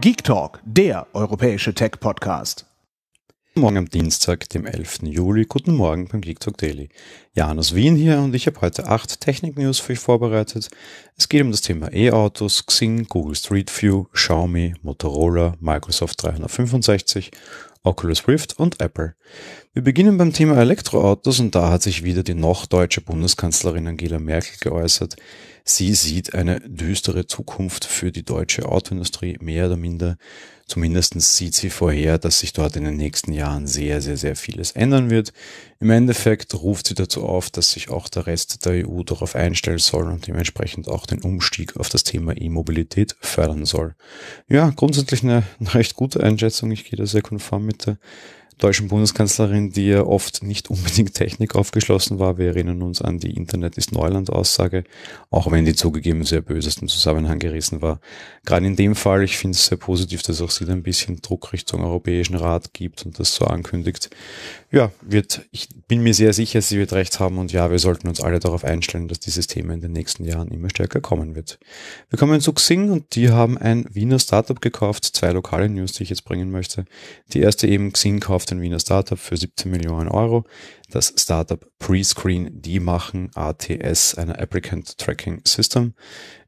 Geek Talk, der europäische Tech-Podcast. Morgen am Dienstag, dem 11. Juli. Guten Morgen beim Geek Talk Daily. Janus Wien hier und ich habe heute acht Technik-News für euch vorbereitet. Es geht um das Thema E-Autos, Xing, Google Street View, Xiaomi, Motorola, Microsoft 365 Oculus Rift und Apple. Wir beginnen beim Thema Elektroautos und da hat sich wieder die noch deutsche Bundeskanzlerin Angela Merkel geäußert. Sie sieht eine düstere Zukunft für die deutsche Autoindustrie, mehr oder minder. Zumindest sieht sie vorher, dass sich dort in den nächsten Jahren sehr, sehr, sehr vieles ändern wird. Im Endeffekt ruft sie dazu auf, dass sich auch der Rest der EU darauf einstellen soll und dementsprechend auch den Umstieg auf das Thema E-Mobilität fördern soll. Ja, grundsätzlich eine, eine recht gute Einschätzung. Ich gehe da sehr konform mit mit deutschen Bundeskanzlerin, die ja oft nicht unbedingt Technik aufgeschlossen war. Wir erinnern uns an die Internet ist Neuland Aussage, auch wenn die zugegeben sehr böse aus Zusammenhang gerissen war. Gerade in dem Fall, ich finde es sehr positiv, dass auch sie da ein bisschen Druck Richtung Europäischen Rat gibt und das so ankündigt. Ja, wird, ich bin mir sehr sicher, sie wird recht haben und ja, wir sollten uns alle darauf einstellen, dass dieses Thema in den nächsten Jahren immer stärker kommen wird. Wir kommen zu Xing und die haben ein Wiener Startup gekauft, zwei lokale News, die ich jetzt bringen möchte. Die erste eben Xing kauft gekauft in Wiener Startup für 17 Millionen Euro. Das Startup Prescreen, die machen ATS, eine Applicant Tracking System.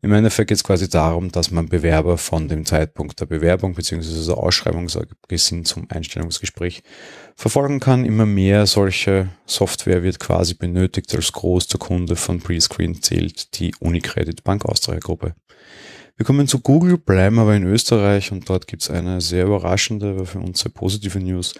Im Endeffekt geht es quasi darum, dass man Bewerber von dem Zeitpunkt der Bewerbung bzw. der Ausschreibung bis hin zum Einstellungsgespräch verfolgen kann. Immer mehr solche Software wird quasi benötigt als großer Kunde von Prescreen zählt die Unicredit Bank Austria Gruppe. Wir kommen zu Google, bleiben aber in Österreich und dort gibt es eine sehr überraschende, aber für uns sehr positive News.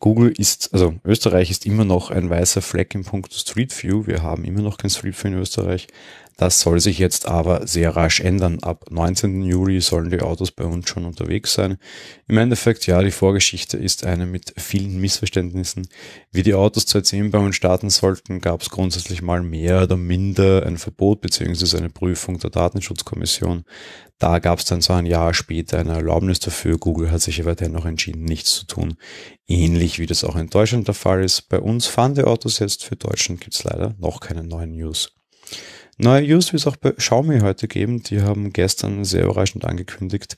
Google ist, also Österreich ist immer noch ein weißer Fleck im Punkt Street View. Wir haben immer noch kein Street View in Österreich. Das soll sich jetzt aber sehr rasch ändern. Ab 19. Juli sollen die Autos bei uns schon unterwegs sein. Im Endeffekt, ja, die Vorgeschichte ist eine mit vielen Missverständnissen. Wie die Autos zu erzählen bei uns starten sollten, gab es grundsätzlich mal mehr oder minder ein Verbot bzw. eine Prüfung der Datenschutzkommission. Da gab es dann so ein Jahr später eine Erlaubnis dafür. Google hat sich aber dennoch entschieden, nichts zu tun. Ähnlich ähnlich wie das auch in Deutschland der Fall ist. Bei uns fahren die Autos jetzt, für Deutschland gibt es leider noch keine neuen News. Neue News wird es auch bei Xiaomi heute geben. Die haben gestern sehr überraschend angekündigt,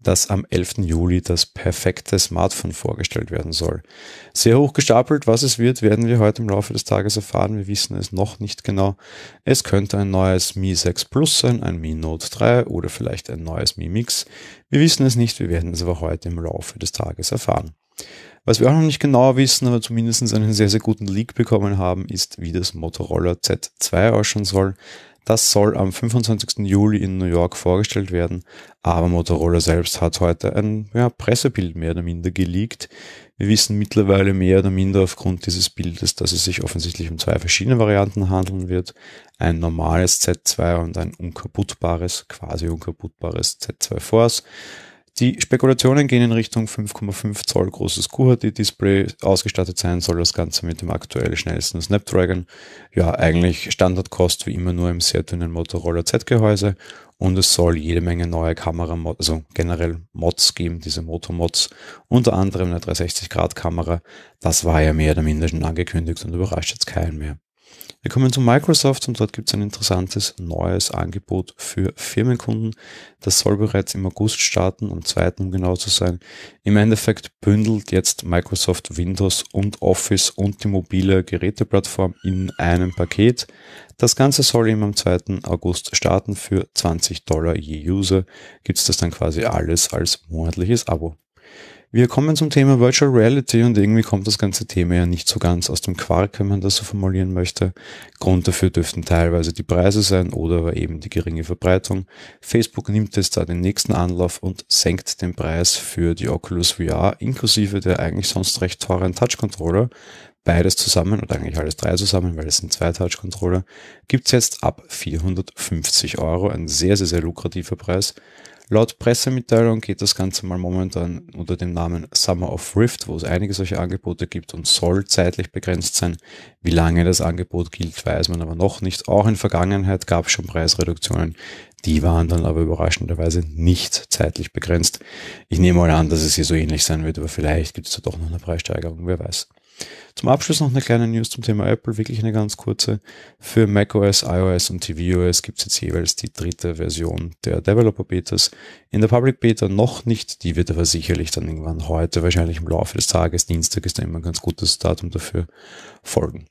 dass am 11. Juli das perfekte Smartphone vorgestellt werden soll. Sehr hoch gestapelt, was es wird, werden wir heute im Laufe des Tages erfahren. Wir wissen es noch nicht genau. Es könnte ein neues Mi 6 Plus sein, ein Mi Note 3 oder vielleicht ein neues Mi Mix. Wir wissen es nicht, wir werden es aber heute im Laufe des Tages erfahren. Was wir auch noch nicht genau wissen, aber zumindest einen sehr, sehr guten Leak bekommen haben, ist, wie das Motorola Z2 ausschauen soll. Das soll am 25. Juli in New York vorgestellt werden, aber Motorola selbst hat heute ein ja, Pressebild mehr oder minder geleakt. Wir wissen mittlerweile mehr oder minder aufgrund dieses Bildes, dass es sich offensichtlich um zwei verschiedene Varianten handeln wird. Ein normales Z2 und ein unkaputtbares, quasi unkaputtbares Z2 Force. Die Spekulationen gehen in Richtung 5,5 Zoll großes QHD-Display. Ausgestattet sein soll das Ganze mit dem aktuell schnellsten Snapdragon. Ja, eigentlich Standardkost wie immer nur im sehr dünnen Motorola Z-Gehäuse. Und es soll jede Menge neue Kameramods, also generell Mods geben, diese Motomods. Unter anderem eine 360-Grad-Kamera. Das war ja mehr oder minder schon angekündigt und überrascht jetzt keinen mehr. Wir kommen zu Microsoft und dort gibt es ein interessantes neues Angebot für Firmenkunden. Das soll bereits im August starten, am 2. um genau zu sein. Im Endeffekt bündelt jetzt Microsoft Windows und Office und die mobile Geräteplattform in einem Paket. Das Ganze soll eben am 2. August starten. Für 20 Dollar je User gibt es das dann quasi alles als monatliches Abo. Wir kommen zum Thema Virtual Reality und irgendwie kommt das ganze Thema ja nicht so ganz aus dem Quark, wenn man das so formulieren möchte. Grund dafür dürften teilweise die Preise sein oder aber eben die geringe Verbreitung. Facebook nimmt jetzt da den nächsten Anlauf und senkt den Preis für die Oculus VR inklusive der eigentlich sonst recht teuren Touch-Controller. Beides zusammen oder eigentlich alles drei zusammen, weil es sind zwei Touch-Controller, gibt's jetzt ab 450 Euro. Ein sehr, sehr, sehr lukrativer Preis. Laut Pressemitteilung geht das Ganze mal momentan unter dem Namen Summer of Rift, wo es einige solche Angebote gibt und soll zeitlich begrenzt sein. Wie lange das Angebot gilt, weiß man aber noch nicht. Auch in Vergangenheit gab es schon Preisreduktionen, die waren dann aber überraschenderweise nicht zeitlich begrenzt. Ich nehme mal an, dass es hier so ähnlich sein wird, aber vielleicht gibt es da doch noch eine Preissteigerung, wer weiß. Zum Abschluss noch eine kleine News zum Thema Apple, wirklich eine ganz kurze. Für macOS, iOS und tvOS gibt es jetzt jeweils die dritte Version der Developer Betas. In der Public Beta noch nicht, die wird aber sicherlich dann irgendwann heute, wahrscheinlich im Laufe des Tages, Dienstag ist dann immer ein ganz gutes Datum dafür, folgen.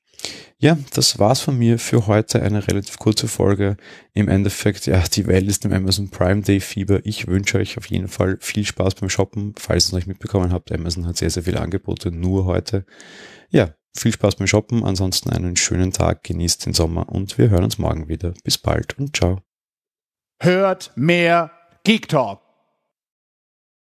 Ja, das war's von mir für heute. Eine relativ kurze Folge. Im Endeffekt, ja, die Welt ist im Amazon Prime Day Fieber. Ich wünsche euch auf jeden Fall viel Spaß beim Shoppen. Falls ihr es noch nicht mitbekommen habt, Amazon hat sehr, sehr viele Angebote, nur heute. Ja, viel Spaß beim Shoppen. Ansonsten einen schönen Tag, genießt den Sommer und wir hören uns morgen wieder. Bis bald und ciao. Hört mehr Geek Talk.